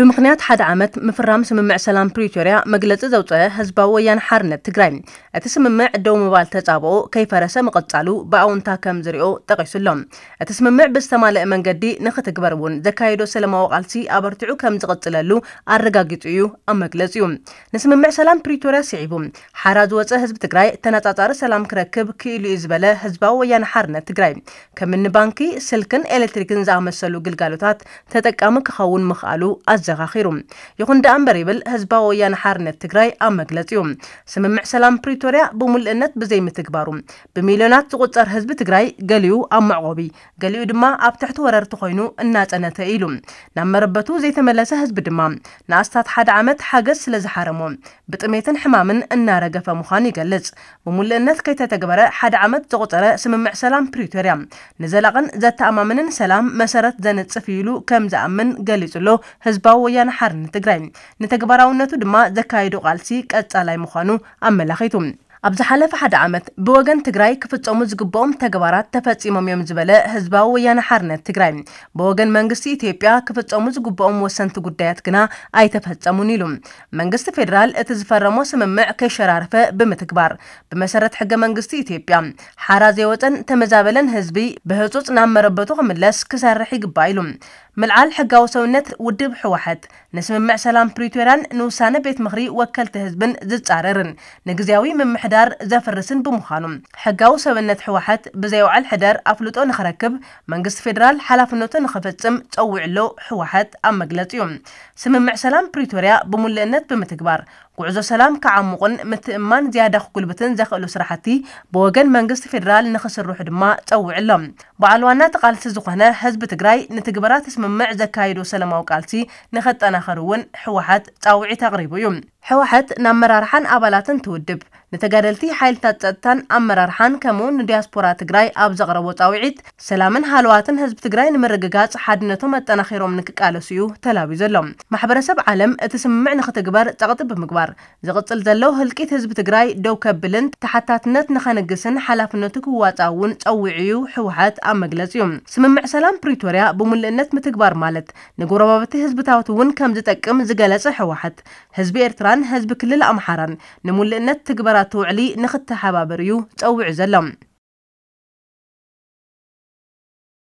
ብምክንያት ሓደ ዓመት ምፍራም ስምምዕ ሰላም ፕሪቶርያ መግለፂ ዘውፅአ ህዝባዊ ወያነ ሓርነት ትግራይ እቲ ስምምዕ ደው ምባል ተፃብኦ ከይፈረሰ ምቕፃሉ ብኣውንታ ከም ዝሪኦ ጠቂሱ ኣሎም እቲ ስምምዕ ብዝተማልአ መንገዲ ንክትግበር እውን ዘካየዶ ሰለማዊ ቃልሲ ኣበርቲዑ ከም ዝቕፅለሉ ኣረጋጊፁ እዩ ኣብ መግለፂ እዩ ንስምምዕ ሰላም ፕሪቶርያ ስዒቡ ሓራ ዝወፀ ህዝቢ ትግራይ ተነፃፃሪ ሰላም ክረክብ ክኢሉ እዩ ዝበለ ህዝባዊ ወያነ ሓርነት ትግራይ ከምኒ ባንኪ ስልክን ኤሌክትሪክን ዝኣመሰሉ ግልጋሎታት ተጠቃሚ ክኸውን ምኽኣሉ ኣዝ ኣዘኻኺሩ ይኹን ደኣ እምበር ይብል ህዝባዊ ወያነ ሓርነት ትግራይ ኣብ መግለፂ እዩ ስምምዕ ሰላም ፕሪቶርያ ብምልእነት ብዘይምትግባሩ ብሚልዮናት ዝቁፀር ህዝቢ ትግራይ ገሊኡ ኣብ መዕቆቢ ገሊኡ ድማ ኣብ ትሕቲ ወረርቲ ኮይኑ እናፀነተ ኢሉ ናብ መረበቱ ዘይተመለሰ ህዝቢ ድማ ንኣስታት ሓደ ዓመት ሓገዝ ስለ ዝሓረሞ ብጥሜትን ሕማምን እናረገፈ ምዃኑ ይገልጽ ብምልእነት ከይተተግበረ ሓደ ዓመት ዝቁፀረ ስምምዕ ሰላም ፕሪቶርያ ንዘላቕን ዘተኣማምንን ሰላም መሰረት ዘነፅፍ ኢሉ ከም ዝኣምን ገሊጹሎ ህዝባዊ ወያነ ሓርነት ትግራይ ንተግባራውነቱ ድማ ዘካየዱ ቃልሲ ቀጻላይ ምዃኑ ኣመላኺቱ ኣብ ዝሓለፈ ሓደ ዓመት ብወገን ትግራይ ክፍፀሙ ዝግብኦም ተግባራት ተፈፂሞም እዮም ዝበለ ህዝባዊ ወያነ ሓርነት ትግራይ ብወገን መንግስቲ ኢትዮጵያ ክፍፀሙ ዝግብኦም ወሰንቲ ጉዳያት ግና ኣይተፈፀሙን ኢሉ መንግስቲ ፌደራል እቲ ዝፈረሞ ስምምዕ ከይሸራርፈ ብምትግባር ብመሰረት ሕገ መንግስቲ ኢትዮጵያ ሓራ ዘይወፀን ተመዛበለን ህዝቢ ብህፁፅ ናብ መረበቱ ክምለስ ክሰርሕ ይግባእ ኢሉ ምልዓል ሕጋዊ ሰውነት ውድብ ሕወሓት ንስምምዕ ሰላም ፕሪቶርያን ንውሳነ ቤት ምክሪ ወከልቲ ህዝብን ዝፃረርን ንግዜያዊ ምምሕዳ ሕዳር ዘፍርስን ብምዃኑ ሕጋዊ ሰብነት ሕወሓት ብዘይውዓል ሕዳር ኣፍልጦ ንኽረክብ መንግስቲ ፌደራል ሓላፍነቱ ንኽፈጽም ጸዊዕሎ ሕወሓት ኣብ መግለጺ እዩ ስምምዕ ሰላም ፕሪቶርያ ብምልእነት ብምትግባር ጉዕዞ ሰላም ክዓምቑን ምትእማን ዝያዳ ክጉልብትን ዘኽእሉ ስራሕቲ ብወገን መንግስቲ ፌደራል ንኽስርሑ ድማ ጸዊዕ ኣሎ በዓል ዋና ተቓልሲ ዝኾነ ህዝቢ ትግራይ ንትግበራ ስምምዕ ዘካይዱ ሰላማዊ ቃልሲ ንኸጠናኸር እውን ሕወሓት ጻውዒት ኣቕሪቡ እዩ ሕወሓት ናብ መራርሓን ኣባላትን ትውድብ نتجارلتي حيل تتتن أمرار حان كمون دياسبورا تجراي أبزغربو تاوعيت سلامن هالواتن هزب تجراي نمرققات حاد نتوم التنخيروم نكك ألسيو تلابي زلوم محبرة سب عالم تسمع نخط قبار تغطب مقبار زغط الزلو كيت هزب تجراي دوكا بلند تحتات نت نخان قسن حلاف نتك واتاون تاوعيو حوحات أمقلسيوم سمع سلام بريتوريا بومل النت متكبار مالت نقول ربابتي هزب تاوتون كم زتكم زقالة صحوحات هزب إرتران هزب كل الأمحارن نمول النت تكبرات ትውዕሊ ንኽተሓባበር እዩ ፀዊዑ ዘሎ